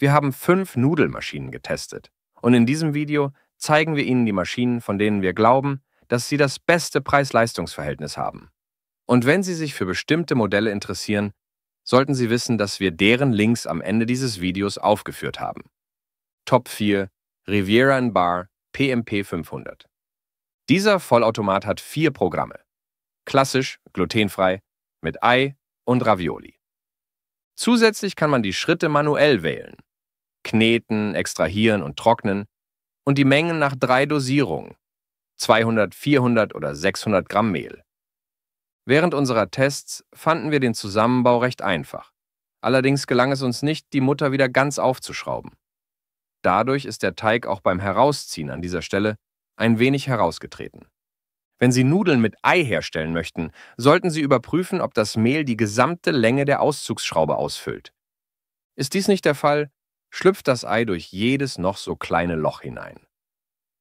Wir haben fünf Nudelmaschinen getestet und in diesem Video zeigen wir Ihnen die Maschinen, von denen wir glauben, dass sie das beste Preis-Leistungs-Verhältnis haben. Und wenn Sie sich für bestimmte Modelle interessieren, sollten Sie wissen, dass wir deren Links am Ende dieses Videos aufgeführt haben. Top 4 Riviera Bar PMP 500 Dieser Vollautomat hat vier Programme. Klassisch, glutenfrei, mit Ei und Ravioli. Zusätzlich kann man die Schritte manuell wählen kneten, extrahieren und trocknen und die Mengen nach drei Dosierungen 200, 400 oder 600 Gramm Mehl. Während unserer Tests fanden wir den Zusammenbau recht einfach. Allerdings gelang es uns nicht, die Mutter wieder ganz aufzuschrauben. Dadurch ist der Teig auch beim Herausziehen an dieser Stelle ein wenig herausgetreten. Wenn Sie Nudeln mit Ei herstellen möchten, sollten Sie überprüfen, ob das Mehl die gesamte Länge der Auszugsschraube ausfüllt. Ist dies nicht der Fall, schlüpft das Ei durch jedes noch so kleine Loch hinein.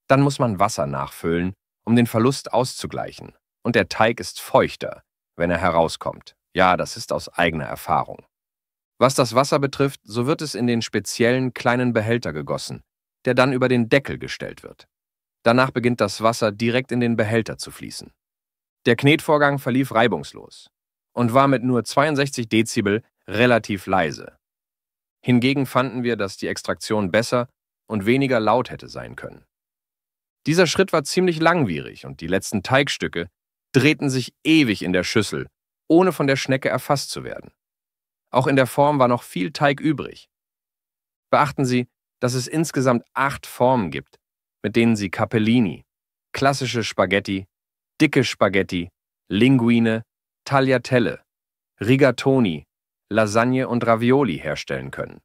Dann muss man Wasser nachfüllen, um den Verlust auszugleichen. Und der Teig ist feuchter, wenn er herauskommt. Ja, das ist aus eigener Erfahrung. Was das Wasser betrifft, so wird es in den speziellen kleinen Behälter gegossen, der dann über den Deckel gestellt wird. Danach beginnt das Wasser direkt in den Behälter zu fließen. Der Knetvorgang verlief reibungslos und war mit nur 62 Dezibel relativ leise. Hingegen fanden wir, dass die Extraktion besser und weniger laut hätte sein können. Dieser Schritt war ziemlich langwierig und die letzten Teigstücke drehten sich ewig in der Schüssel, ohne von der Schnecke erfasst zu werden. Auch in der Form war noch viel Teig übrig. Beachten Sie, dass es insgesamt acht Formen gibt, mit denen Sie Cappellini, klassische Spaghetti, dicke Spaghetti, Linguine, Tagliatelle, Rigatoni, Lasagne und Ravioli herstellen können.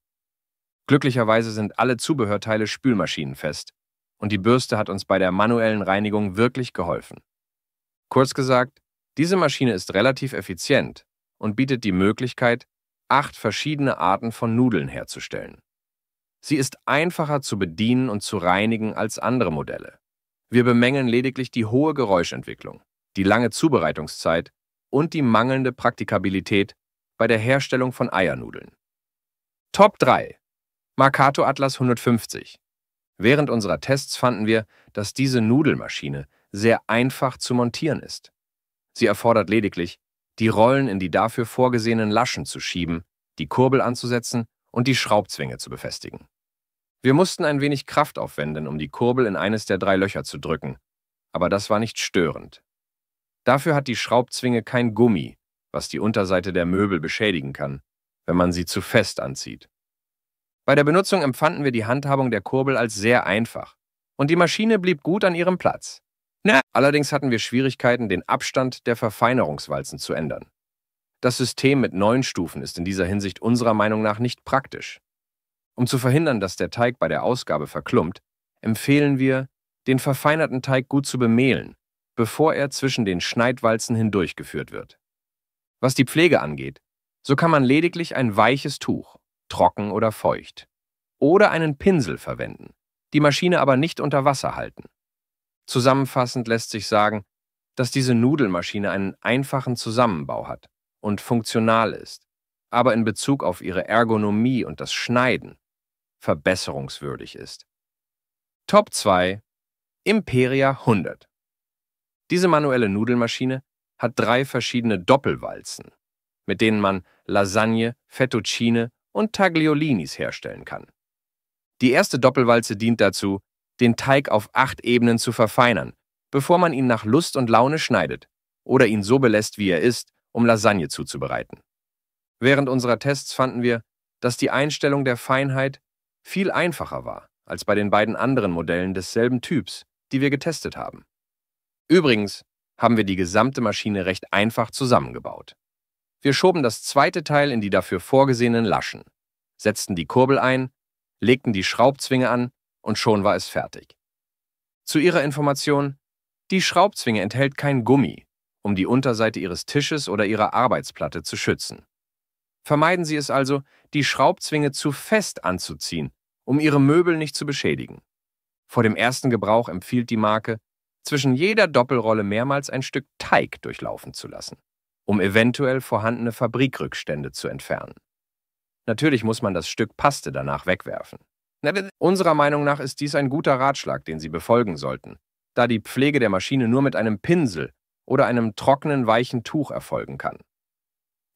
Glücklicherweise sind alle Zubehörteile spülmaschinenfest und die Bürste hat uns bei der manuellen Reinigung wirklich geholfen. Kurz gesagt, diese Maschine ist relativ effizient und bietet die Möglichkeit, acht verschiedene Arten von Nudeln herzustellen. Sie ist einfacher zu bedienen und zu reinigen als andere Modelle. Wir bemängeln lediglich die hohe Geräuschentwicklung, die lange Zubereitungszeit und die mangelnde Praktikabilität bei der Herstellung von Eiernudeln. Top 3 Mercato Atlas 150 Während unserer Tests fanden wir, dass diese Nudelmaschine sehr einfach zu montieren ist. Sie erfordert lediglich, die Rollen in die dafür vorgesehenen Laschen zu schieben, die Kurbel anzusetzen und die Schraubzwinge zu befestigen. Wir mussten ein wenig Kraft aufwenden, um die Kurbel in eines der drei Löcher zu drücken, aber das war nicht störend. Dafür hat die Schraubzwinge kein Gummi, was die Unterseite der Möbel beschädigen kann, wenn man sie zu fest anzieht. Bei der Benutzung empfanden wir die Handhabung der Kurbel als sehr einfach und die Maschine blieb gut an ihrem Platz. Na, allerdings hatten wir Schwierigkeiten, den Abstand der Verfeinerungswalzen zu ändern. Das System mit neun Stufen ist in dieser Hinsicht unserer Meinung nach nicht praktisch. Um zu verhindern, dass der Teig bei der Ausgabe verklumpt, empfehlen wir, den verfeinerten Teig gut zu bemehlen, bevor er zwischen den Schneidwalzen hindurchgeführt wird. Was die Pflege angeht, so kann man lediglich ein weiches Tuch, trocken oder feucht, oder einen Pinsel verwenden, die Maschine aber nicht unter Wasser halten. Zusammenfassend lässt sich sagen, dass diese Nudelmaschine einen einfachen Zusammenbau hat und funktional ist, aber in Bezug auf ihre Ergonomie und das Schneiden verbesserungswürdig ist. Top 2 Imperia 100 Diese manuelle Nudelmaschine hat drei verschiedene Doppelwalzen, mit denen man Lasagne, Fettuccine und Tagliolinis herstellen kann. Die erste Doppelwalze dient dazu, den Teig auf acht Ebenen zu verfeinern, bevor man ihn nach Lust und Laune schneidet oder ihn so belässt, wie er ist, um Lasagne zuzubereiten. Während unserer Tests fanden wir, dass die Einstellung der Feinheit viel einfacher war als bei den beiden anderen Modellen desselben Typs, die wir getestet haben. Übrigens, haben wir die gesamte Maschine recht einfach zusammengebaut. Wir schoben das zweite Teil in die dafür vorgesehenen Laschen, setzten die Kurbel ein, legten die Schraubzwinge an und schon war es fertig. Zu Ihrer Information, die Schraubzwinge enthält kein Gummi, um die Unterseite Ihres Tisches oder Ihrer Arbeitsplatte zu schützen. Vermeiden Sie es also, die Schraubzwinge zu fest anzuziehen, um Ihre Möbel nicht zu beschädigen. Vor dem ersten Gebrauch empfiehlt die Marke, zwischen jeder Doppelrolle mehrmals ein Stück Teig durchlaufen zu lassen, um eventuell vorhandene Fabrikrückstände zu entfernen. Natürlich muss man das Stück Paste danach wegwerfen. Unserer Meinung nach ist dies ein guter Ratschlag, den Sie befolgen sollten, da die Pflege der Maschine nur mit einem Pinsel oder einem trockenen, weichen Tuch erfolgen kann.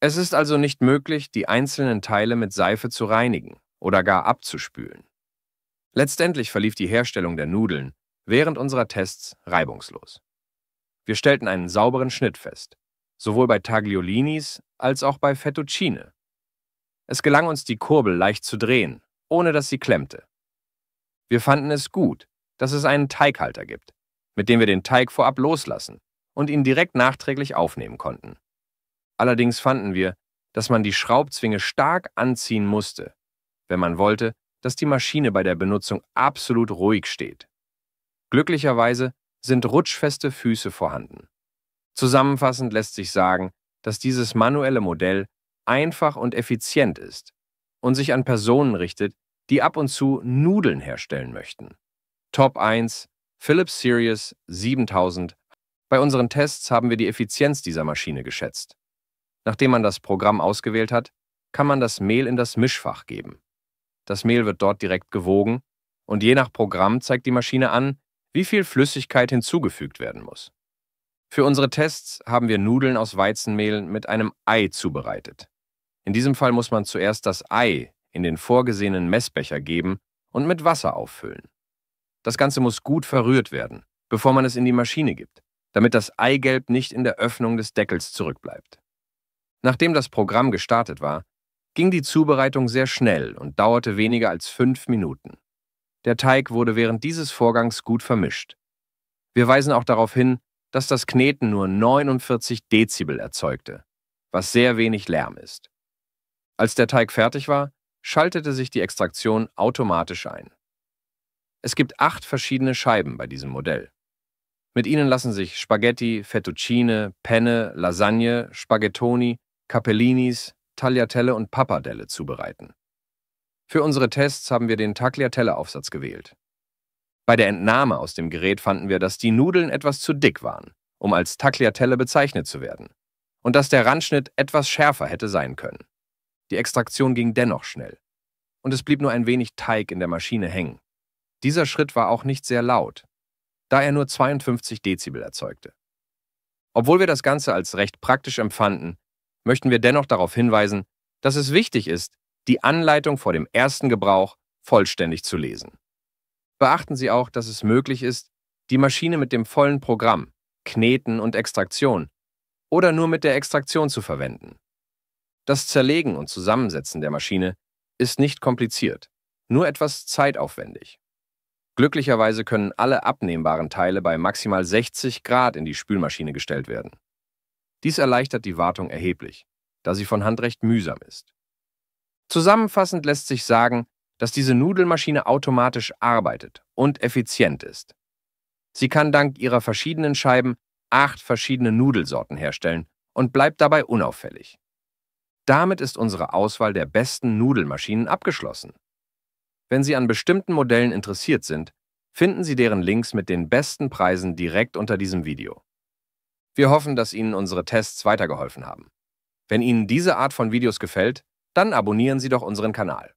Es ist also nicht möglich, die einzelnen Teile mit Seife zu reinigen oder gar abzuspülen. Letztendlich verlief die Herstellung der Nudeln während unserer Tests reibungslos. Wir stellten einen sauberen Schnitt fest, sowohl bei Tagliolinis als auch bei Fettuccine. Es gelang uns, die Kurbel leicht zu drehen, ohne dass sie klemmte. Wir fanden es gut, dass es einen Teighalter gibt, mit dem wir den Teig vorab loslassen und ihn direkt nachträglich aufnehmen konnten. Allerdings fanden wir, dass man die Schraubzwinge stark anziehen musste, wenn man wollte, dass die Maschine bei der Benutzung absolut ruhig steht. Glücklicherweise sind rutschfeste Füße vorhanden. Zusammenfassend lässt sich sagen, dass dieses manuelle Modell einfach und effizient ist und sich an Personen richtet, die ab und zu Nudeln herstellen möchten. Top 1 Philips Sirius 7000. Bei unseren Tests haben wir die Effizienz dieser Maschine geschätzt. Nachdem man das Programm ausgewählt hat, kann man das Mehl in das Mischfach geben. Das Mehl wird dort direkt gewogen und je nach Programm zeigt die Maschine an, wie viel Flüssigkeit hinzugefügt werden muss. Für unsere Tests haben wir Nudeln aus Weizenmehl mit einem Ei zubereitet. In diesem Fall muss man zuerst das Ei in den vorgesehenen Messbecher geben und mit Wasser auffüllen. Das Ganze muss gut verrührt werden, bevor man es in die Maschine gibt, damit das Eigelb nicht in der Öffnung des Deckels zurückbleibt. Nachdem das Programm gestartet war, ging die Zubereitung sehr schnell und dauerte weniger als fünf Minuten. Der Teig wurde während dieses Vorgangs gut vermischt. Wir weisen auch darauf hin, dass das Kneten nur 49 Dezibel erzeugte, was sehr wenig Lärm ist. Als der Teig fertig war, schaltete sich die Extraktion automatisch ein. Es gibt acht verschiedene Scheiben bei diesem Modell. Mit ihnen lassen sich Spaghetti, Fettuccine, Penne, Lasagne, Spaghettoni, Capellinis, Tagliatelle und Pappardelle zubereiten. Für unsere Tests haben wir den Tagliatelle-Aufsatz gewählt. Bei der Entnahme aus dem Gerät fanden wir, dass die Nudeln etwas zu dick waren, um als Tagliatelle bezeichnet zu werden, und dass der Randschnitt etwas schärfer hätte sein können. Die Extraktion ging dennoch schnell. Und es blieb nur ein wenig Teig in der Maschine hängen. Dieser Schritt war auch nicht sehr laut, da er nur 52 Dezibel erzeugte. Obwohl wir das Ganze als recht praktisch empfanden, möchten wir dennoch darauf hinweisen, dass es wichtig ist, die Anleitung vor dem ersten Gebrauch vollständig zu lesen. Beachten Sie auch, dass es möglich ist, die Maschine mit dem vollen Programm, Kneten und Extraktion, oder nur mit der Extraktion zu verwenden. Das Zerlegen und Zusammensetzen der Maschine ist nicht kompliziert, nur etwas zeitaufwendig. Glücklicherweise können alle abnehmbaren Teile bei maximal 60 Grad in die Spülmaschine gestellt werden. Dies erleichtert die Wartung erheblich, da sie von Hand recht mühsam ist. Zusammenfassend lässt sich sagen, dass diese Nudelmaschine automatisch arbeitet und effizient ist. Sie kann dank ihrer verschiedenen Scheiben acht verschiedene Nudelsorten herstellen und bleibt dabei unauffällig. Damit ist unsere Auswahl der besten Nudelmaschinen abgeschlossen. Wenn Sie an bestimmten Modellen interessiert sind, finden Sie deren Links mit den besten Preisen direkt unter diesem Video. Wir hoffen, dass Ihnen unsere Tests weitergeholfen haben. Wenn Ihnen diese Art von Videos gefällt, dann abonnieren Sie doch unseren Kanal.